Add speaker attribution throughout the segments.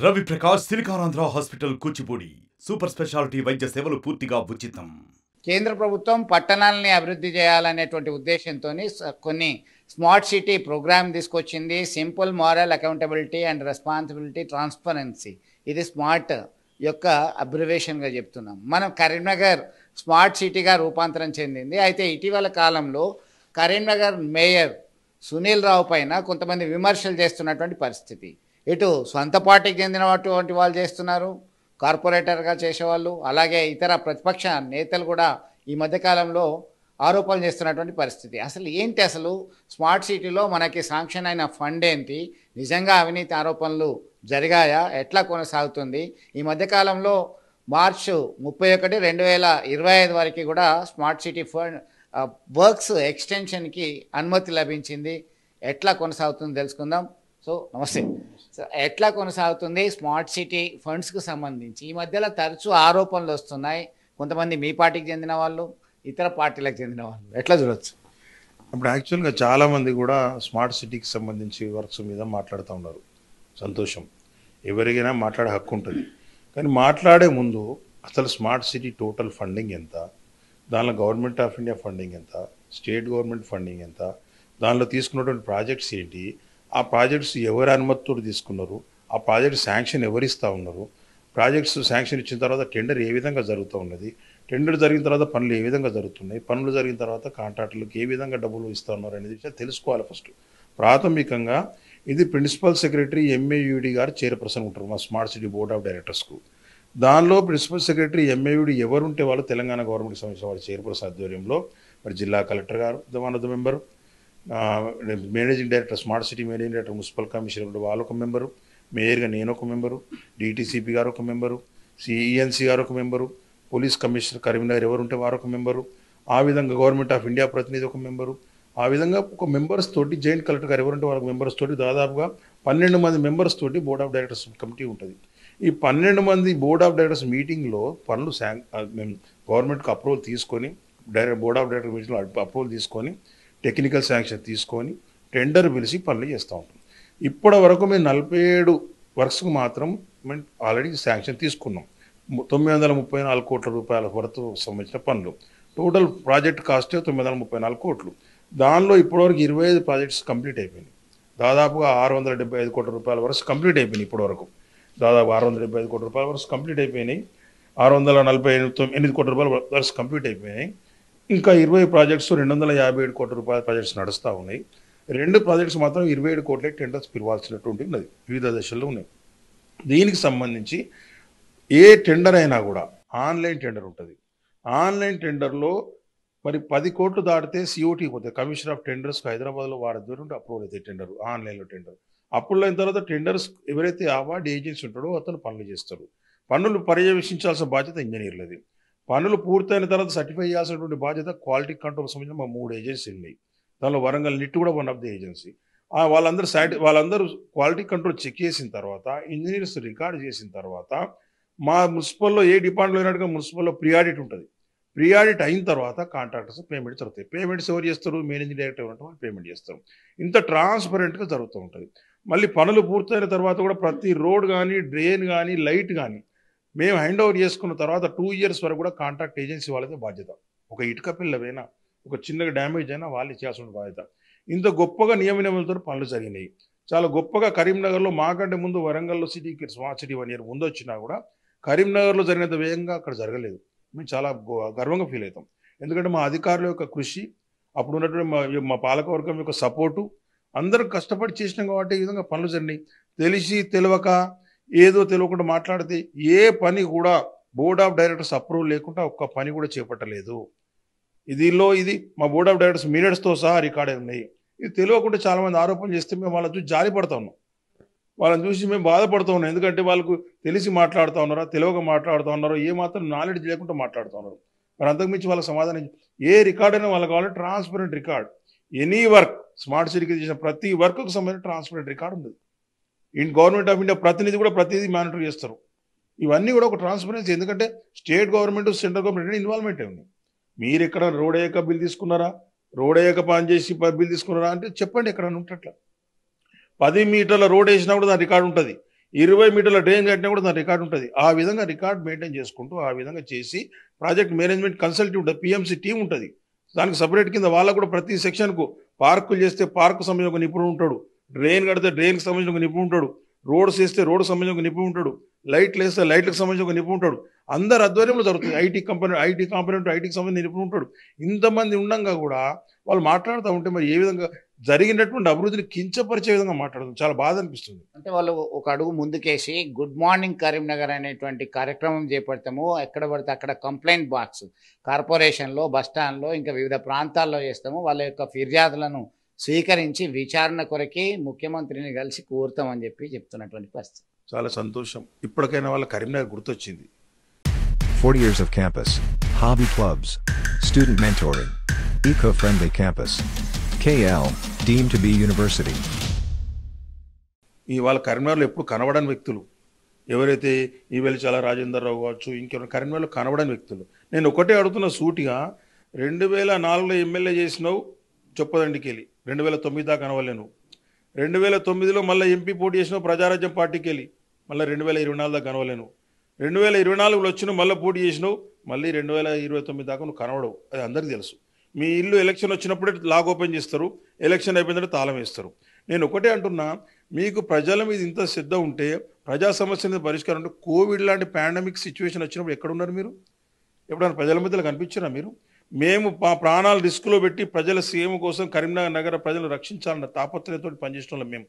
Speaker 1: Ravi Prakash hospital Kuchipudi super speciality వైద్య సేవలు పూర్తిగా ఉచితం కేంద్ర ప్రభుత్వం పట్టణాలని అభివృద్ధి చేయాలనేటువంటి ఉద్దేశంతో కొన్ని స్మార్ట్ సిటీ ప్రోగ్రామ్ తీసుకొచ్చింది simple moral accountability and responsibility transparency ఇది స్మార్ట్ యొక్క అబ్రివేషన్గా చెప్తున్నాం మనం కరీంనగర్ స్మార్ట్ సిటీగా రూపాంతరం చెందింది అయితే ఇటీవల కాలంలో కరీంనగర్ మేయర్ సునీల్ రావు పైన కొంతమంది విమర్శలు చేస్తున్నటువంటి పరిస్థితి ఇటు సొంత పార్టీకి చెందినటువంటి వాళ్ళు చేస్తున్నారు కార్పొరేటర్గా చేసేవాళ్ళు అలాగే ఇతర ప్రతిపక్ష నేతలు కూడా ఈ మధ్యకాలంలో ఆరోపణలు చేస్తున్నటువంటి పరిస్థితి అసలు ఏంటి అసలు స్మార్ట్ సిటీలో మనకి శాంక్షన్ అయిన ఫండ్ ఏంటి నిజంగా అవినీతి ఆరోపణలు జరిగాయా ఎట్లా కొనసాగుతుంది ఈ మధ్యకాలంలో మార్చు ముప్పై ఒకటి రెండు వేల ఇరవై ఐదు వరకు కూడా స్మార్ట్ సిటీ ఫండ్ వర్క్స్ ఎక్స్టెన్షన్కి అనుమతి లభించింది ఎట్లా కొనసాగుతుంది తెలుసుకుందాం సో నమస్తే సో ఎట్లా కొనసాగుతుంది స్మార్ట్ సిటీ ఫండ్స్కి సంబంధించి ఈ మధ్యలో తరచూ ఆరోపణలు వస్తున్నాయి కొంతమంది మీ పార్టీకి చెందిన వాళ్ళు ఇతర పార్టీలకు చెందిన వాళ్ళు
Speaker 2: ఎట్లా చూడవచ్చు అప్పుడు యాక్చువల్గా చాలామంది కూడా స్మార్ట్ సిటీకి సంబంధించి వర్క్స్ మీద మాట్లాడుతూ ఉన్నారు సంతోషం ఎవరికైనా మాట్లాడే హక్కు ఉంటుంది కానీ మాట్లాడే ముందు అసలు స్మార్ట్ సిటీ టోటల్ ఫండింగ్ ఎంత దానిలో గవర్నమెంట్ ఆఫ్ ఇండియా ఫండింగ్ ఎంత స్టేట్ గవర్నమెంట్ ఫండింగ్ ఎంత దానిలో తీసుకున్నటువంటి ప్రాజెక్ట్స్ ఏంటి ఆ ప్రాజెక్ట్స్ ఎవరు అనుమతితోటి తీసుకున్నారు ఆ ప్రాజెక్ట్ శాంక్షన్ ఎవరిస్తూ ఉన్నారు ప్రాజెక్ట్స్ శాంక్షన్ ఇచ్చిన తర్వాత టెండర్ ఏ విధంగా జరుగుతూ ఉన్నది టెండర్ జరిగిన తర్వాత పనులు ఏ విధంగా జరుగుతున్నాయి పనులు జరిగిన తర్వాత కాంట్రాక్టర్లకు ఏ విధంగా డబ్బులు ఇస్తూ ఉన్నారు అనేది విషయం తెలుసుకోవాలి ఫస్ట్ ప్రాథమికంగా ఇది ప్రిన్సిపల్ సెక్రటరీ ఎంఏయుడి గారు చైర్పర్సన్ ఉంటారు మా స్మార్ట్ సిటీ బోర్డ్ ఆఫ్ డైరెక్టర్స్కు దానిలో ప్రిన్సిపల్ సెక్రటరీ ఎంఏయుడి ఎవరుంటే వాళ్ళు తెలంగాణ గవర్నమెంట్ సంబంధించిన వాళ్ళ చైర్పర్సన్ ఆధ్వర్యంలో మరి జిల్లా కలెక్టర్ గారు one of the member managing director smart city managing director municipal commissioner కూడా వాళ్ళు ఒక మెంబరు మేయర్గా నేను ఒక మెంబరు డిటీసీపీ గారు ఒక మెంబరు సిఈఎన్సీ గారు ఒక మెంబరు పోలీస్ కమిషనర్ కరీంనగర్ ఉంటే వారు ఒక మెంబరు ఆ విధంగా గవర్నమెంట్ ఆఫ్ ఇండియా ప్రతినిధి ఒక మెంబరు ఆ విధంగా ఒక మెంబర్స్ తోటి జాయింట్ కలెక్టర్ గారు ఎవరుంటే వాళ్ళ మెంబర్స్ తోటి దాదాపుగా పన్నెండు మంది మెంబర్స్ తోటి బోర్డ్ ఆఫ్ డైరెక్టర్స్ కమిటీ ఉంటుంది ఈ పన్నెండు మంది బోర్డ్ ఆఫ్ డైరెక్టర్స్ మీటింగ్లో పనులు శాంక్ మేము గవర్నమెంట్కి అప్రూవల్ తీసుకొని డైరెక్ట్ బోర్డ్ ఆఫ్ డైరెక్టర్ మీటింగ్లో అప్రూవల్ తీసుకొని టెక్నికల్ శాంక్షన్ తీసుకొని టెండర్ పిలిచి పనులు చేస్తూ ఉంటాం ఇప్పటి వరకు మేము నలభై ఏడు వర్క్స్కి మాత్రం మేము ఆల్రెడీ శాంక్షన్ తీసుకున్నాం తొమ్మిది వందల ముప్పై నాలుగు కోట్ల రూపాయల వరకు సంబంధించిన పనులు టోటల్ ప్రాజెక్ట్ కాస్ట్ తొమ్మిది వందల ముప్పై నాలుగు కోట్లు దానిలో ఇప్పటివరకు ఇరవై ఐదు ప్రాజెక్ట్స్ కంప్లీట్ అయిపోయినాయి దాదాపుగా ఆరు వందల డెబ్బై ఐదు కోట్ల రూపాయల వరకు కంప్లీట్ అయిపోయినాయి ఇప్పటివరకు దాదాపు ఆరు వందల డెబ్బై ఐదు కోట్ల రూపాయల వరకు కంప్లీట్ అయిపోయినాయి ఆరు వందల నలభై ఎనిమిది కోట్ల రూపాయల వరకు కంప్లీట్ అయిపోయినాయి ఇంకా ఇరవై ప్రాజెక్ట్స్ రెండు వందల యాభై ఏడు కోట్ల రూపాయల ప్రాజెక్ట్స్ నడుస్తూ ఉన్నాయి రెండు ప్రాజెక్ట్స్ మాత్రం ఇరవై ఏడు కోట్లే టెండర్స్ పిలవాల్సినటువంటి ఉన్నది వివిధ దశల్లో ఉన్నాయి దీనికి సంబంధించి ఏ టెండర్ అయినా కూడా ఆన్లైన్ టెండర్ ఉంటుంది ఆన్లైన్ టెండర్లో మరి పది కోట్లు దాటితే సిఓటీ పోతాయి కమిషన్ ఆఫ్ టెండర్స్ హైదరాబాద్లో వారి ద్వారా అప్రూవల్ అవుతాయి టెండర్ ఆన్లైన్లో టెండర్ అప్రూవల్ అయిన తర్వాత టెండర్స్ ఎవరైతే అవార్డు ఏజెన్సీ ఉంటాడో అతను పనులు చేస్తారు పనులు పర్యవేక్షించాల్సిన బాధ్యత ఇంజనీర్లది పనులు పూర్తయిన తర్వాత సర్టిఫై చేయాల్సినటువంటి బాధ్యత క్వాలిటీ కంట్రోల్ సంబంధించిన మా మూడు ఏజెన్సీలు ఉన్నాయి దానిలో వరంగల్ నిట్టు కూడా వన్ ఆఫ్ ది ఏజెన్సీ వాళ్ళందరూ సాటి వాళ్ళందరూ క్వాలిటీ కంట్రోల్ చెక్ చేసిన తర్వాత ఇంజనీర్స్ రికార్డ్ చేసిన తర్వాత మా మున్సిపల్లో ఏ డిపార్ట్మెంట్లో అయినట్టుగా మున్సిపల్లో ఆడిట్ ఉంటుంది ఆడిట్ అయిన తర్వాత కాంట్రాక్టర్స్ పేమెంట్ జరుగుతాయి పేమెంట్స్ ఎవరు చేస్తారు మేనేజింగ్ డైరెక్టర్ ఎవరు వాళ్ళు పేమెంట్ చేస్తారు ఇంత ట్రాన్స్పరెంట్గా జరుగుతూ ఉంటుంది మళ్ళీ పనులు పూర్తయిన తర్వాత కూడా ప్రతి రోడ్ కానీ డ్రైన్ కానీ లైట్ కానీ మేము హ్యాండ్ ఓవర్ చేసుకున్న తర్వాత టూ ఇయర్స్ వరకు కూడా కాంట్రాక్ట్ ఏజెన్సీ వాళ్ళదే బాధ్యత ఒక ఇటుక పిల్లవైనా ఒక చిన్నగా డ్యామేజ్ అయినా వాళ్ళు చేయాల్సిన బాధ్యత ఇంత గొప్పగా నియమ నియమాలతో పనులు జరిగినాయి చాలా గొప్పగా కరీంనగర్లో మాకంటే ముందు వరంగల్లో సిటీకి స్మార్ట్ సిటీ వన్ ఇయర్ ముందు వచ్చినా కూడా కరీంనగర్లో జరిగినంత వేగంగా అక్కడ జరగలేదు మేము చాలా గర్వంగా ఫీల్ అవుతాం ఎందుకంటే మా అధికారుల యొక్క కృషి అప్పుడు ఉన్నటువంటి మా పాలకవర్గం యొక్క సపోర్టు అందరూ కష్టపడి చేసినాం కాబట్టి ఈ విధంగా పనులు జరిగినాయి తెలిసి తెలియక ఏదో తెలియకుండా మాట్లాడితే ఏ పని కూడా బోర్డ్ ఆఫ్ డైరెక్టర్స్ అప్రూవ్ లేకుండా ఒక్క పని కూడా చేపట్టలేదు ఇదిలో ఇది మా బోర్డ్ ఆఫ్ డైరెక్టర్స్ మీడియట్స్తో సహా రికార్డే ఉన్నాయి ఇది తెలియకుండా చాలామంది ఆరోపణలు చేస్తే మేము వాళ్ళని చూసి జారి పడతా ఉన్నాం వాళ్ళని చూసి మేము బాధపడుతూ ఉన్నాం ఎందుకంటే వాళ్ళకు తెలిసి మాట్లాడుతూ ఉన్నారా తెలియక మాట్లాడుతూ ఉన్నారో ఏమాత్రం నాలెడ్జ్ లేకుండా మాట్లాడుతూ ఉన్నారు మరి అంతకుమించి వాళ్ళకి సమాధానం ఏ రికార్డ్ అయినా వాళ్ళకి కావాలి transparent record any work smart సిటీకి చేసిన ప్రతి వర్క్కు సంబంధించిన ట్రాన్స్పరెంట్ రికార్డు ఉంది ఇన్ గవర్నమెంట్ ఆఫ్ ఇండియా ప్రతినిధి కూడా ప్రతిదీ మానిటర్ చేస్తారు ఇవన్నీ కూడా ఒక ట్రాన్స్పరెన్సీ ఎందుకంటే state government central government involvement ఉంది మీరు ఎక్కడ రోడ్ అయ్యాక బిల్ తీసుకున్నారా రోడ్ అయ్యాక పని చేసి బిల్ తీసుకున్నారా అంటే చెప్పండి ఎక్కడ ఉంటట్లా పది మీటర్ల రోడ్ వేసినా కూడా దాని రికార్డు ఉంటుంది ఇరవై మీటర్ల డ్రైన్ కట్టినా కూడా దాని రికార్డు ఉంటుంది ఆ విధంగా రికార్డు మెయింటైన్ చేసుకుంటూ ఆ విధంగా చేసి ప్రాజెక్ట్ మేనేజ్మెంట్ కన్సల్టీ ఉంటుంది పిఎంసీ టీం ఉంటుంది దానికి సపరేట్ కింద వాళ్ళకు కూడా ప్రతి సెక్షన్కు పార్కులు చేస్తే పార్కు సమయం ఒక నిపుణుడు ఉంటాడు డ్రైన్ కడితే డ్రైన్కి సంబంధించిన ఒక నిపుణుడు ఉంటాడు రోడ్స్ వేస్తే రోడ్డు సంబంధించిన ఒక నిపుణుడు ఉంటాడు లైట్లు వేస్తే లైట్లకు సంబంధించిన ఒక నిపుణుడు ఉంటాడు అందరు ఆధ్వర్యంలో జరుగుతుంది ఐటీ కంపెనీ ఐటీ కంపెనీ ఐటీకి సంబంధించిన నిపుణుడు ఉంటాడు ఇంతమంది ఉండగా కూడా వాళ్ళు మాట్లాడుతూ ఉంటే మరి ఏ విధంగా జరిగినటువంటి అభివృద్ధిని కించపరిచే విధంగా మాట్లాడుతుంది చాలా బాధ అనిపిస్తుంది
Speaker 1: అంటే వాళ్ళు ఒక అడుగు ముందుకేసి గుడ్ మార్నింగ్ కరీంనగర్ అనేటువంటి కార్యక్రమం చేపడతాము ఎక్కడ పడితే అక్కడ కంప్లైంట్ బాక్స్ కార్పొరేషన్లో బస్టాండ్లో ఇంకా వివిధ ప్రాంతాల్లో చేస్తాము వాళ్ళ యొక్క ఫిర్యాదులను స్వీకరించి విచారణ కొరకే ముఖ్యమంత్రిని కలిసి కోరుతామని చెప్పి చెప్తున్నటువంటి పరిస్థితి
Speaker 2: చాలా సంతోషం ఇప్పటికైనా వాళ్ళ కరీంనగర్ గుర్తొచ్చింది
Speaker 1: four years of campus hobby
Speaker 2: clubs student mentoring eco friendly campus KL deemed to be university ఇవాళ కరీంనగర్లో ఎప్పుడు కనబడని వ్యక్తులు ఎవరైతే ఈ చాలా రాజేందర్ రావు కావచ్చు ఇంకెవరు కరీంనగర్లో కనబడని వ్యక్తులు నేను ఒకటే అడుగుతున్న సూటిగా రెండు వేల నాలుగులో ఎమ్మెల్యే చేసినావు చొప్పదండికి వెళ్ళి రెండు వేల తొమ్మిది దాకా కనవలేను రెండు వేల తొమ్మిదిలో మళ్ళీ ఎంపీ పోటీ చేసిన ప్రజారాజ్యం పార్టీకి వెళ్ళి మళ్ళీ రెండు వేల ఇరవై నాలుగు దాకా కనవలేను రెండు వేల ఇరవై నాలుగులో వచ్చిన మళ్ళీ పోటీ చేసినావు మళ్ళీ రెండు వేల ఇరవై తొమ్మిది దాకా నువ్వు కనవడవు అది అందరికీ తెలుసు మీ ఇల్లు ఎలక్షన్ వచ్చినప్పుడే లాగ్ ఓపెన్ చేస్తారు ఎలక్షన్ అయిపోయిన తాళం వేస్తారు నేను ఒకటే అంటున్నా మీకు ప్రజల మీద ఇంత సిద్ధం ఉంటే ప్రజా సమస్య మీద పరిష్కారం ఉంటే కోవిడ్ లాంటి పాండమిక్ సిచ్యువేషన్ వచ్చినప్పుడు ఎక్కడున్నారు మీరు ఎప్పుడైనా ప్రజల మధ్యలో కనిపించారా మీరు మేము మా ప్రాణాలు రిస్క్లో పెట్టి ప్రజల సీఎం కోసం కరీంనగర్ నగర ప్రజలు రక్షించాలన్న తాపత్రయంతో పనిచేసిన మేము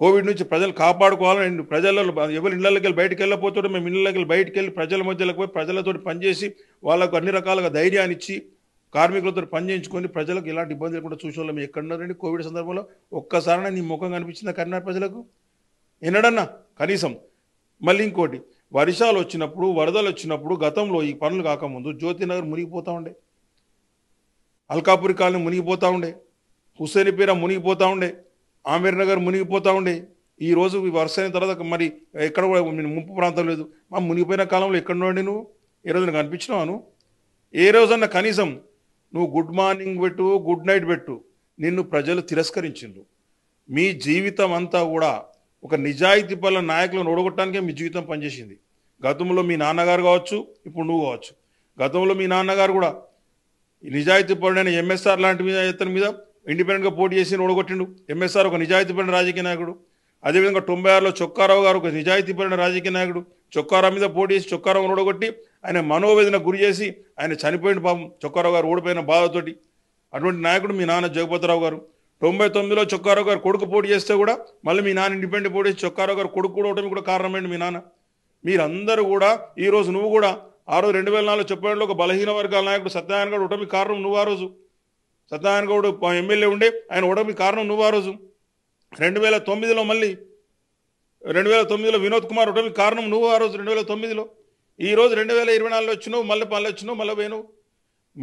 Speaker 2: కోవిడ్ నుంచి ప్రజలు కాపాడుకోవాలని ప్రజలలో ఎవరి ఇళ్ళకి వెళ్ళి బయటకు వెళ్ళపోతుంటే మేము ఇళ్ళకి వెళ్ళి బయటకు వెళ్ళి ప్రజల మధ్యలోకి పోయి ప్రజలతో పనిచేసి వాళ్ళకు అన్ని రకాలుగా ధైర్యాన్ని ఇచ్చి కార్మికులతో పనిచేయించుకొని ప్రజలకు ఇలాంటి ఇబ్బంది లేకుండా చూసిన మేము ఉన్నారండి కోవిడ్ సందర్భంలో ఒక్కసారైనా నీ ముఖం కనిపించిందా కరీంనగర్ ప్రజలకు ఎన్నడన్నా కనీసం మళ్ళీ ఇంకోటి వర్షాలు వచ్చినప్పుడు వరదలు వచ్చినప్పుడు గతంలో ఈ పనులు కాకముందు జ్యోతినగర్ మునిగిపోతూ ఉండే అల్కాపురి కాలనీ మునిగిపోతూ ఉండే హుస్సేనిపేర మునిగిపోతూ ఉండే ఆమీర్ నగర్ మునిగిపోతూ ఉండే ఈ రోజు వర్షం తర్వాత మరి ఎక్కడ కూడా ముప్పు ప్రాంతం లేదు మా మునిగిపోయిన కాలంలో ఎక్కడ నుండి నువ్వు ఏ రోజు నాకు అనిపించినావు ఏ రోజన్నా కనీసం నువ్వు గుడ్ మార్నింగ్ పెట్టు గుడ్ నైట్ పెట్టు నిన్ను ప్రజలు తిరస్కరించిండ్రు మీ జీవితం అంతా కూడా ఒక నిజాయితీ పల్ల నాయకులను ఓడగొట్టడానికే మీ జీవితం పనిచేసింది గతంలో మీ నాన్నగారు కావచ్చు ఇప్పుడు నువ్వు కావచ్చు గతంలో మీ నాన్నగారు కూడా నిజాయితీ పరుడైన ఎంఎస్ఆర్ లాంటి మీద ఇతని మీద ఇండిపెండెంట్గా పోటీ చేసి ఓడగొట్టిండు ఎంఎస్ఆర్ ఒక నిజాయితీపడిన రాజకీయ నాయకుడు అదేవిధంగా తొంభై ఆరులో చొక్కారావు గారు ఒక నిజాయితీపడిన రాజకీయ నాయకుడు చొక్కారావు మీద పోటీ చేసి చొక్కారావు ఓడగొట్టి ఆయన మనోవేదన గురి చేసి ఆయన చనిపోయిన పాపం చొక్కారావు గారు ఓడిపోయిన బాధతోటి అటువంటి నాయకుడు మీ నాన్న జగపతిరావు గారు తొంభై తొమ్మిదిలో చొక్కారావు గారు కొడుకు పోటీ చేస్తే కూడా మళ్ళీ మీ నాన్న ఇండిపెండెంట్ పోటీ చేసి చొక్కారావు గారు కొడుకు కూడా అవటం కూడా కారణమేంటి మీ నాన్న మీరందరూ కూడా ఈరోజు నువ్వు కూడా ఆ రోజు రెండు వేల నాలుగు చెప్పేటప్పుడు ఒక బలహీన వర్గాల నాయకుడు సత్యనారాయణ గౌడ్ ఉటమి కారణం నువ్వు ఆ రోజు సత్యనారాయణ గౌడ్ ఎమ్మెల్యే ఉండే ఆయన ఓటమి కారణం నువ్వు ఆ రోజు రెండు వేల తొమ్మిదిలో మళ్ళీ రెండు వేల తొమ్మిదిలో వినోద్ కుమార్ ఉటమి కారణం నువ్వు ఆ రోజు రెండు వేల తొమ్మిదిలో ఈ రోజు రెండు వేల ఇరవై నాలుగులో వచ్చినావు మళ్ళీ మళ్ళీ వచ్చినావు మళ్ళీ పోయినావు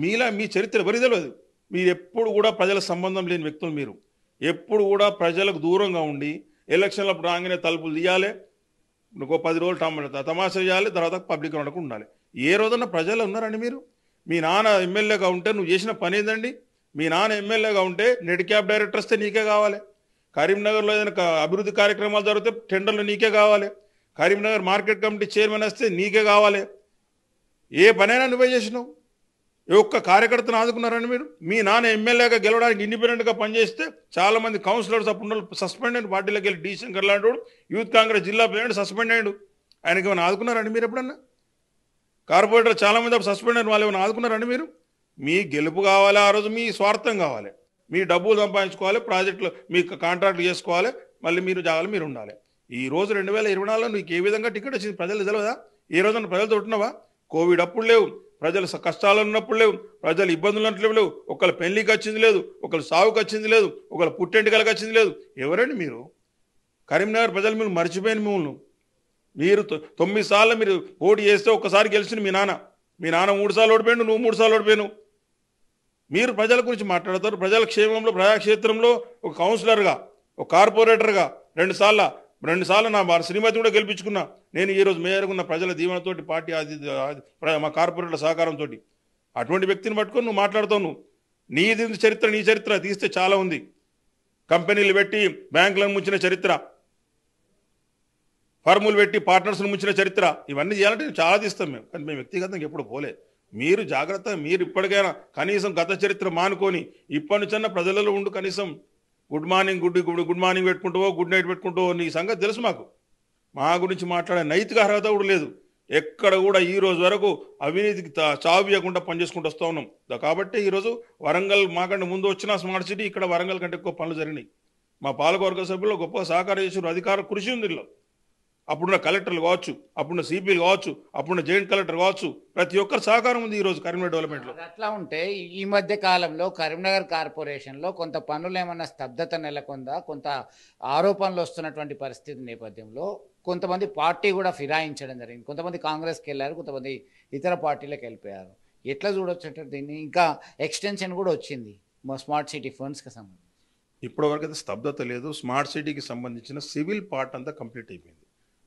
Speaker 2: మీలా మీ చరిత్ర పరిధిలో అది మీరు ఎప్పుడు కూడా ప్రజల సంబంధం లేని వ్యక్తులు మీరు ఎప్పుడు కూడా ప్రజలకు దూరంగా ఉండి ఎలక్షన్లప్పుడు రాగానే తలుపులు తీయాలి ఇంకో పది రోజులు టమ్మ తమాషా చేయాలి తర్వాత పబ్లిక్ ఉండకుండా ఉండాలి ఏ రోజున ప్రజలు ఉన్నారండి మీరు మీ నాన్న ఎమ్మెల్యేగా ఉంటే నువ్వు చేసిన పని ఏందండి మీ నాన్న ఎమ్మెల్యేగా ఉంటే నెట్ క్యాబ్ డైరెక్టర్ వస్తే నీకే కావాలి కరీంనగర్లో ఏదైనా అభివృద్ధి కార్యక్రమాలు జరిగితే టెండర్లు నీకే కావాలి కరీంనగర్ మార్కెట్ కమిటీ చైర్మన్ వస్తే నీకే కావాలి ఏ పనైనా నువ్వే చేసినావు ఏ ఒక్క కార్యకర్తను ఆదుకున్నారని మీరు మీ నాన్న ఎమ్మెల్యేగా గెలవడానికి ఇండిపెండెంట్గా పనిచేస్తే చాలా మంది కౌన్సిలర్స్ అప్పుడు సస్పెండ్ అయ్యి పార్టీలకు వెళ్ళి డిసిషన్ లాంటి యూత్ కాంగ్రెస్ జిల్లా ప్రెసిడెంట్ సస్పెండ్ అయ్యాడు ఆయనకి ఏమైనా ఆదుకున్నారండి మీరు ఎప్పుడన్నా కార్పొరేటర్ చాలామంది అప్పుడు సస్పెండ్ అయిన వాళ్ళు ఏమైనా ఆదుకున్నారండి మీరు మీ గెలుపు కావాలి ఆ రోజు మీ స్వార్థం కావాలి మీ డబ్బులు సంపాదించుకోవాలి ప్రాజెక్టులు మీ కాంట్రాక్ట్లు చేసుకోవాలి మళ్ళీ మీరు జాగాలు మీరు ఉండాలి ఈ రోజు రెండు వేల ఇరవై నాలుగులో నీకు ఏ విధంగా టికెట్ వచ్చింది ప్రజలు తెలియదా ఈ రోజు ప్రజలు తొట్టినవా కోవిడ్ అప్పుడు లేవు ప్రజలు కష్టాలు ఉన్నప్పుడు లేవు ప్రజలు ఇబ్బందులు ఉన్నట్లు లేవు ఒకళ్ళ పెళ్లికి వచ్చింది లేదు ఒకళ్ళు సావుకి వచ్చింది లేదు ఒకళ్ళ పుట్టెంటికలకు వచ్చింది లేదు ఎవరండి మీరు కరీంనగర్ ప్రజలు మీరు మర్చిపోయిన మిమ్మల్ని మీరు తొమ్మిది సార్లు మీరు ఓటు చేస్తే ఒకసారి గెలిచిన మీ నాన్న మీ నాన్న మూడు సార్లు ఓడిపోయాను నువ్వు మూడు సార్లు ఓడిపోయాను మీరు ప్రజల గురించి మాట్లాడతారు ప్రజల క్షేమంలో ప్రజాక్షేత్రంలో ఒక కౌన్సిలర్గా ఒక కార్పొరేటర్గా రెండు సార్లు రెండుసార్లు నా శ్రీమతి కూడా గెలిపించుకున్నా నేను ఈరోజు మేయర్గా ఉన్న ప్రజల దీవెనతోటి పార్టీ అది మా కార్పొరేట్ల సహకారంతో అటువంటి వ్యక్తిని పట్టుకొని నువ్వు మాట్లాడుతావు నువ్వు నీది చరిత్ర నీ చరిత్ర తీస్తే చాలా ఉంది కంపెనీలు పెట్టి బ్యాంకులను ముంచిన చరిత్ర ఫర్ములు పెట్టి పార్ట్నర్స్ను ముంచిన చరిత్ర ఇవన్నీ చేయాలంటే చాలా తీస్తాం మేము కానీ మేము వ్యక్తిగతంగా ఎప్పుడు పోలే మీరు జాగ్రత్త మీరు ఇప్పటికైనా కనీసం గత చరిత్ర మానుకొని ఇప్పటి నుంచి ప్రజలలో ఉండు కనీసం good morning good good good morning పెట్టుకుంటావో గుడ్ నైట్ పెట్టుకుంటావో నీ సంగతి తెలుసు మాకు మా గురించి మాట్లాడే నైతిక అర్హత కూడా లేదు ఎక్కడ కూడా ఈ రోజు వరకు అవినీతికి ఇవ్వకుండా పనిచేసుకుంటూ వస్తూ ఉన్నాం కాబట్టి ఈరోజు వరంగల్ మాకంటే ముందు వచ్చిన స్మార్ట్ సిటీ ఇక్కడ వరంగల్ కంటే ఎక్కువ పనులు జరిగినాయి మా పాలకవర్గ సభ్యులు గొప్ప సహకారం చేసిన అధికార కృషి ఉంది అప్పుడున్న కలెక్టర్లు కావచ్చు అప్పుడున్న సిపిలు కావచ్చు అప్పుడున్న జాయింట్ కలెక్టర్ కావచ్చు ప్రతి ఒక్కరు సహకారం
Speaker 1: ఉంది ఈరోజు కరీంనగర్ డెవలప్మెంట్లో అట్లా ఉంటే ఈ మధ్య కాలంలో కరీంనగర్ కార్పొరేషన్లో కొంత పనులు ఏమన్నా స్తబ్దత నెలకొందా కొంత ఆరోపణలు వస్తున్నటువంటి పరిస్థితి నేపథ్యంలో కొంతమంది పార్టీ కూడా ఫిరాయించడం జరిగింది కొంతమంది కాంగ్రెస్కి వెళ్ళారు కొంతమంది ఇతర పార్టీలకు వెళ్ళిపోయారు ఎట్లా చూడొచ్చు దీన్ని ఇంకా ఎక్స్టెన్షన్ కూడా వచ్చింది మా స్మార్ట్ సిటీ ఫండ్స్కి సంబంధించి
Speaker 2: ఇప్పటివరకు అయితే స్తబ్దత లేదు స్మార్ట్ సిటీకి సంబంధించిన సివిల్ పార్ట్ అంతా కంప్లీట్ అయిపోయింది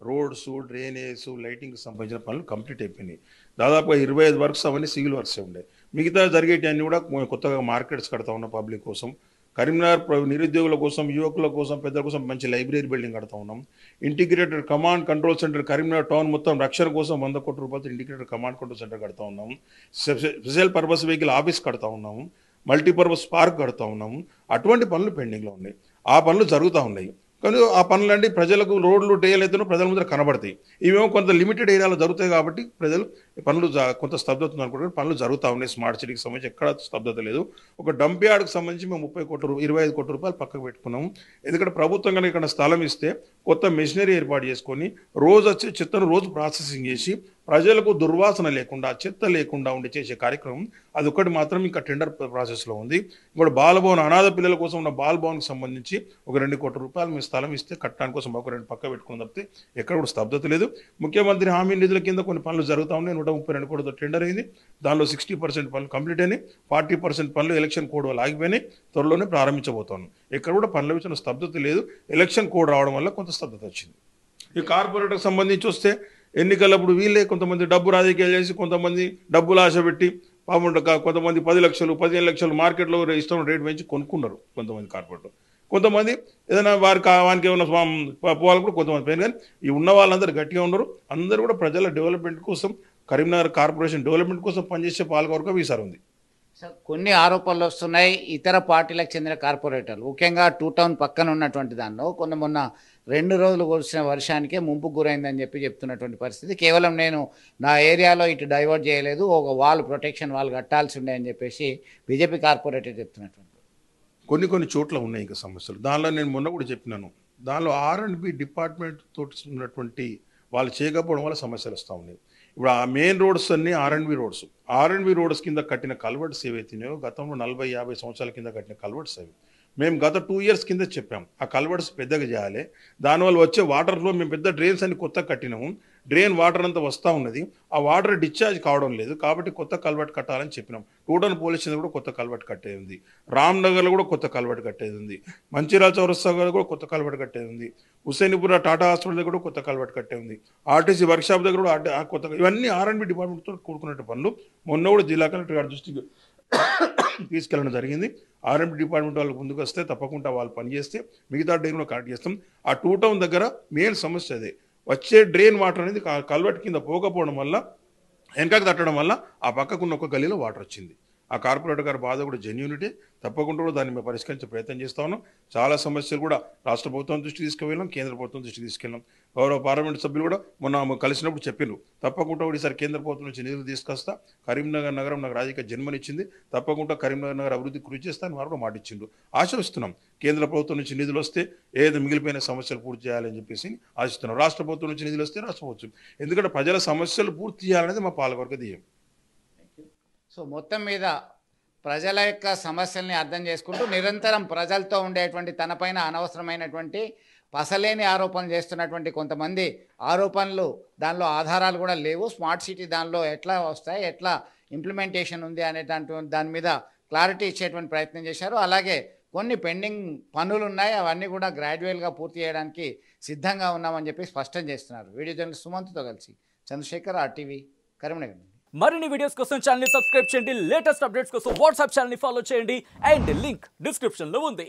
Speaker 2: రోడ్స్ డ్రైనేజ్ లైటింగ్కి సంబంధించిన పనులు కంప్లీట్ అయిపోయినాయి దాదాపుగా ఇరవై ఐదు వర్క్స్ అవన్నీ సివిల్ వర్క్స్ ఉండే మిగతా జరిగేటివన్నీ కూడా కొత్తగా మార్కెట్స్ కడతా ఉన్నాం పబ్లిక్ కోసం కరీంనగర్ నిరుద్యోగుల కోసం యువకుల కోసం పెద్దల కోసం మంచి లైబ్రరీ బిల్డింగ్ కడతా ఉన్నాం integrated command control centre Karimnagar town మొత్తం రక్షణ కోసం వంద కోట్ల రూపాయలతో ఇంటిగ్రేటెడ్ కమాండ్ కంట్రోల్ సెంటర్ కడతా ఉన్నాం స్పెషల్ పర్పస్ వెహికల్ ఆఫీస్ కడతా ఉన్నాము మల్టీపర్పస్ పార్క్ కడతా ఉన్నాము అటువంటి పనులు పెండింగ్లో ఉన్నాయి ఆ పనులు జరుగుతూ ఉన్నాయి కానీ ఆ పనులన్నీ ప్రజలకు రోడ్లు డేలైతేనో ప్రజల ముందర కనబడతాయి ఇవేమో కొంత లిమిటెడ్ ఏరియాలో జరుగుతాయి కాబట్టి ప్రజలు పనులు కొంత స్తబ్దత అనుకుంటారు పనులు జరుగుతూ ఉన్నాయి స్మార్ట్ సిటీకి సంబంధించి ఎక్కడ స్తబ్దత లేదు ఒక డంప్ యార్డ్కి సంబంధించి మేము ముప్పై కోట్ల రూపాయలు ఇరవై ఐదు కోట్ల రూపాయలు పక్కకు పెట్టుకున్నాము ఎందుకంటే ప్రభుత్వం కనుక ఇక్కడ స్థలం ఇస్తే కొత్త మెషినరీ ఏర్పాటు చేసుకొని రోజు వచ్చి చెత్తను రోజు ప్రాసెసింగ్ చేసి ప్రజలకు దుర్వాసన లేకుండా చెత్త లేకుండా ఉండి చేసే కార్యక్రమం అది ఒకటి మాత్రం ఇంకా టెండర్ ప్రాసెస్లో ఉంది ఇప్పుడు బాలభవన్ అనాథ పిల్లల కోసం ఉన్న బాలభవన్కి సంబంధించి ఒక రెండు కోట్ల రూపాయలు మీ స్థలం ఇస్తే కట్టడానికి కోసం ఒక రెండు పక్క పెట్టుకుని తప్పితే ఎక్కడ కూడా స్తబ్దత లేదు ముఖ్యమంత్రి హామీ నిధుల కింద కొన్ని పనులు జరుగుతూ ఉన్నాయి నూట ముప్పై రెండు కోట్లతో టెండర్ అయింది దానిలో సిక్స్టీ పర్సెంట్ పనులు కంప్లీట్ అయినాయి ఫార్టీ పర్సెంట్ పనులు ఎలక్షన్ కోడ్ వల్ల ఆగిపోయినాయి త్వరలోనే ప్రారంభించబోతాను ఎక్కడ కూడా పనుల విషయంలో స్తబ్దత లేదు ఎలక్షన్ కోడ్ రావడం వల్ల కొంత స్తబ్దత వచ్చింది ఈ కార్పొరేటర్కి సంబంధించి వస్తే ఎన్నికలప్పుడు వీళ్ళే కొంతమంది డబ్బు రాజకీయాలు చేసి కొంతమంది డబ్బులు ఆశ పెట్టి పాపం కొంతమంది పది లక్షలు పదిహేను లక్షలు మార్కెట్లో ఇష్టం రేటు పెంచి కొనుక్కున్నారు కొంతమంది కార్పొరేట్లు కొంతమంది ఏదైనా వారి కావానికి ఏమైనా పోవాలి కూడా కొంతమంది పోయిన కానీ ఈ ఉన్న వాళ్ళందరూ గట్టిగా ఉన్నారు అందరూ కూడా ప్రజల డెవలప్మెంట్ కోసం కరీంనగర్ కార్పొరేషన్ డెవలప్మెంట్ కోసం
Speaker 1: పనిచేసే పాలకవర్గం ఈసారి ఉంది కొన్ని ఆరోపణలు వస్తున్నాయి ఇతర పార్టీలకు చెందిన కార్పొరేటర్లు ముఖ్యంగా టూ టౌన్ పక్కన ఉన్నటువంటి దానిలో కొన్ని మొన్న రెండు రోజులు కురిసిన వర్షానికే ముంపు గురైందని చెప్పి చెప్తున్నటువంటి పరిస్థితి కేవలం నేను నా ఏరియాలో ఇటు డైవర్ట్ చేయలేదు ఒక వాల్ ప్రొటెక్షన్ వాళ్ళు కట్టాల్సి ఉండే అని చెప్పేసి బీజేపీ కార్పొరేటర్ చెప్తున్నటువంటి
Speaker 2: కొన్ని కొన్ని చోట్ల ఉన్నాయి ఇంకా సమస్యలు దానిలో నేను మొన్న కూడా చెప్పినాను దానిలో ఆర్ అండ్ బి
Speaker 1: డిపార్ట్మెంట్ తోటి
Speaker 2: ఉన్నటువంటి వాళ్ళు చేయకపోవడం వల్ల సమస్యలు వస్తూ ఉన్నాయి ఇప్పుడు ఆ మెయిన్ రోడ్స్ అన్నీ ఆర్ఎండ్బి రోడ్స్ ఆర్ఎండ్బి రోడ్స్ కింద కట్టిన కల్వర్ట్స్ ఏవైతేనేవో గతంలో నలభై యాభై సంవత్సరాల కింద కట్టిన కల్వర్ట్స్ అవి మేము గత టూ ఇయర్స్ కింద చెప్పాం ఆ కల్వర్ట్స్ పెద్దగా చేయాలి దానివల్ల వచ్చే వాటర్లో మేము పెద్ద డ్రైన్స్ అని కొత్త కట్టినాము డ్రైన్ వాటర్ అంతా వస్తూ ఉన్నది ఆ వాటర్ డిశ్చార్జ్ కావడం లేదు కాబట్టి కొత్త కల్వర్ట్ కట్టాలని చెప్పినాం టూటన్ పోలీస్ కూడా కొత్త కల్వర్ట్ కట్టేది ఉంది రామ్నగర్లో కూడా కొత్త కల్వర్ట్ కట్టేది ఉంది మంచిరాల చౌరస్తా కూడా కొత్త కల్వర్ట్ కట్టేది ఉంది హుసేనిపుర టాటా హాస్పిటల్ దగ్గర కూడా కొత్త కల్వర్ట్ కట్టే ఉంది ఆర్టీసీ వర్క్షాప్ దగ్గర కూడా కొత్త ఇవన్నీ ఆర్ఎండ్బి డిపార్ట్మెంట్తో కూడుకున్నట్టు పనులు మొన్న కూడా జిల్లా కలెక్టర్ గారి దృష్టికి తీసుకెళ్ళడం జరిగింది ఆర్ఎంపీ డిపార్ట్మెంట్ వాళ్ళకి ముందుకు వస్తే తప్పకుండా వాళ్ళు పనిచేస్తే మిగతా డ్రైన్లో కనెక్ట్ చేస్తాం ఆ టూ టౌన్ దగ్గర మెయిన్ సమస్య అదే వచ్చే డ్రైన్ వాటర్ అనేది కల్వెట్ కింద పోకపోవడం వల్ల వెనకకు తట్టడం వల్ల ఆ పక్కకున్న ఒక గలీలో వాటర్ వచ్చింది ఆ కార్పొరేటర్ గారి బాధ కూడా జెన్యూనిటీ తప్పకుండా కూడా దాన్ని మేము పరిష్కరించే ప్రయత్నం చేస్తా ఉన్నాం చాలా సమస్యలు కూడా రాష్ట్ర ప్రభుత్వం దృష్టి తీసుకువెళ్ళాం కేంద్ర ప్రభుత్వం దృష్టి తీసుకెళ్ళాం గౌరవ పార్లమెంట్ సభ్యులు కూడా మొన్న కలిసినప్పుడు చెప్పిర్రు తప్పకుండా ఈసారి కేంద్ర ప్రభుత్వం నుంచి నిధులు తీసుకొస్తా కరీంనగర్ నగరం నాకు రాజకీయ జన్మనిచ్చింది తప్పకుండా కరీంనగర్ నగర అభివృద్ధి కృషి చేస్తా అని వారు కూడా మాటిచ్చిండు ఆశిస్తున్నాం కేంద్ర ప్రభుత్వం నుంచి నిధులు వస్తే ఏదో మిగిలిపోయిన సమస్యలు పూర్తి చేయాలని చెప్పేసి ఆశిస్తున్నాం రాష్ట్ర ప్రభుత్వం నుంచి నిధులు వస్తే రాష్ట్ర ప్రభుత్వం ఎందుకంటే ప్రజల సమస్యలు పూర్తి చేయాలనేది మా పాలకవర్గ ధ్యేయం
Speaker 1: సో మొత్తం మీద ప్రజల యొక్క సమస్యల్ని అర్థం చేసుకుంటూ నిరంతరం ప్రజలతో ఉండేటువంటి తనపైన అనవసరమైనటువంటి పసలేని ఆరోపణలు చేస్తున్నటువంటి కొంతమంది ఆరోపణలు దానిలో ఆధారాలు కూడా లేవు స్మార్ట్ సిటీ దానిలో ఎట్లా వస్తాయి ఎట్లా ఇంప్లిమెంటేషన్ ఉంది అనే దాని మీద క్లారిటీ ఇచ్చేటువంటి ప్రయత్నం చేశారు అలాగే కొన్ని పెండింగ్ పనులు ఉన్నాయి అవన్నీ కూడా గ్రాడ్యువల్గా పూర్తి చేయడానికి సిద్ధంగా ఉన్నామని చెప్పి స్పష్టం చేస్తున్నారు వీడియో జర్నలిస్ట్ సుమంత్తో కలిసి చంద్రశేఖర్ ఆర్టీవీ కరీంనగర్ మరిన్ని వీడియోస్ కోసం ఛానల్ సబ్స్క్రైబ్ చేయండి లేటెస్ట్ అప్డేట్స్ కోసం వాట్సాప్ ఛానల్ని ఫాలో చేయండి అండ్ లింక్ డిస్క్రిప్షన్లో ఉంది